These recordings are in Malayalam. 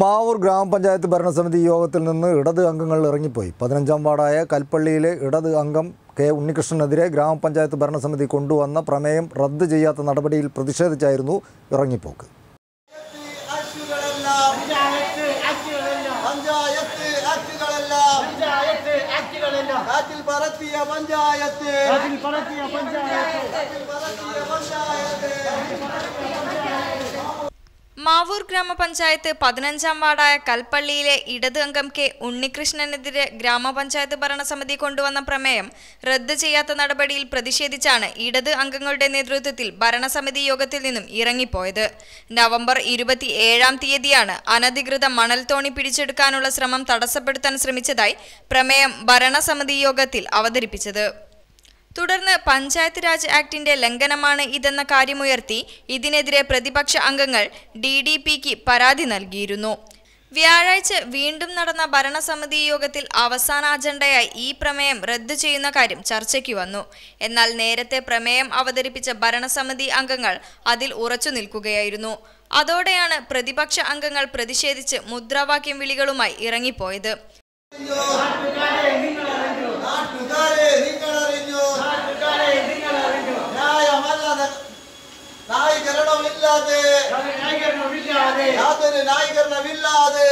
മാവൂർ ഗ്രാമപഞ്ചായത്ത് ഭരണസമിതി യോഗത്തിൽ നിന്ന് ഇടത് അംഗങ്ങൾ ഇറങ്ങിപ്പോയി പതിനഞ്ചാം വാർഡായ കൽപ്പള്ളിയിലെ ഇടത് അംഗം കെ ഉണ്ണികൃഷ്ണനെതിരെ ഗ്രാമപഞ്ചായത്ത് ഭരണസമിതി കൊണ്ടുവന്ന പ്രമേയം റദ്ദ് ചെയ്യാത്ത നടപടിയിൽ പ്രതിഷേധിച്ചായിരുന്നു ഇറങ്ങിപ്പോക്ക് പഞ്ചായത്ത് മാവൂർ ഗ്രാമപഞ്ചായത്ത് പതിനഞ്ചാം വാർഡായ കൽപ്പള്ളിയിലെ ഇടത് അംഗം കെ ഉണ്ണികൃഷ്ണനെതിരെ ഗ്രാമപഞ്ചായത്ത് ഭരണസമിതി കൊണ്ടുവന്ന പ്രമേയം റദ്ദു ചെയ്യാത്ത നടപടിയിൽ പ്രതിഷേധിച്ചാണ് ഇടത് അംഗങ്ങളുടെ നേതൃത്വത്തിൽ ഭരണസമിതി യോഗത്തിൽ നിന്നും ഇറങ്ങിപ്പോയത് നവംബർ ഇരുപത്തി ഏഴാം തീയതിയാണ് അനധികൃത തോണി പിടിച്ചെടുക്കാനുള്ള ശ്രമം തടസ്സപ്പെടുത്താൻ ശ്രമിച്ചതായി പ്രമേയം ഭരണസമിതി യോഗത്തിൽ അവതരിപ്പിച്ചത് തുടർന്ന് പഞ്ചായത്ത് രാജ് ആക്ടിന്റെ ലംഘനമാണ് ഇതെന്ന കാര്യമുയർത്തി ഇതിനെതിരെ പ്രതിപക്ഷ അംഗങ്ങൾ ഡി ഡി പിക്ക് പരാതി നൽകിയിരുന്നു വ്യാഴാഴ്ച വീണ്ടും നടന്ന ഭരണസമിതി യോഗത്തിൽ അവസാന അജണ്ടയായി ഈ പ്രമേയം റദ്ദു ചെയ്യുന്ന കാര്യം ചർച്ചയ്ക്ക് വന്നു എന്നാൽ നേരത്തെ പ്രമേയം അവതരിപ്പിച്ച ഭരണസമിതി അംഗങ്ങൾ അതിൽ ഉറച്ചു നിൽക്കുകയായിരുന്നു അതോടെയാണ് പ്രതിപക്ഷ അംഗങ്ങൾ പ്രതിഷേധിച്ച് മുദ്രാവാക്യം വിളികളുമായി ഇറങ്ങിപ്പോയത് നായകരണമില്ലാതെ യാതൊരു നായകരണമില്ലാതെ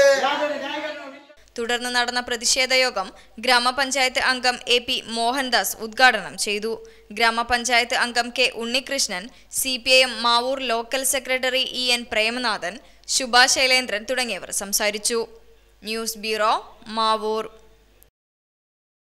തുടർന്ന് നടന്ന പ്രതിഷേധ യോഗം ഗ്രാമപഞ്ചായത്ത് അംഗം എ പി മോഹൻദാസ് ഉദ്ഘാടനം ചെയ്തു ഗ്രാമപഞ്ചായത്ത് അംഗം K Unnikrishnan C P I M Mavoor local secretary E N Premanathan Shubha Shailendran തുടങ്ങിയവർ സംസാരിച്ചു ന്യൂസ് ബ്യൂറോ മാവൂർ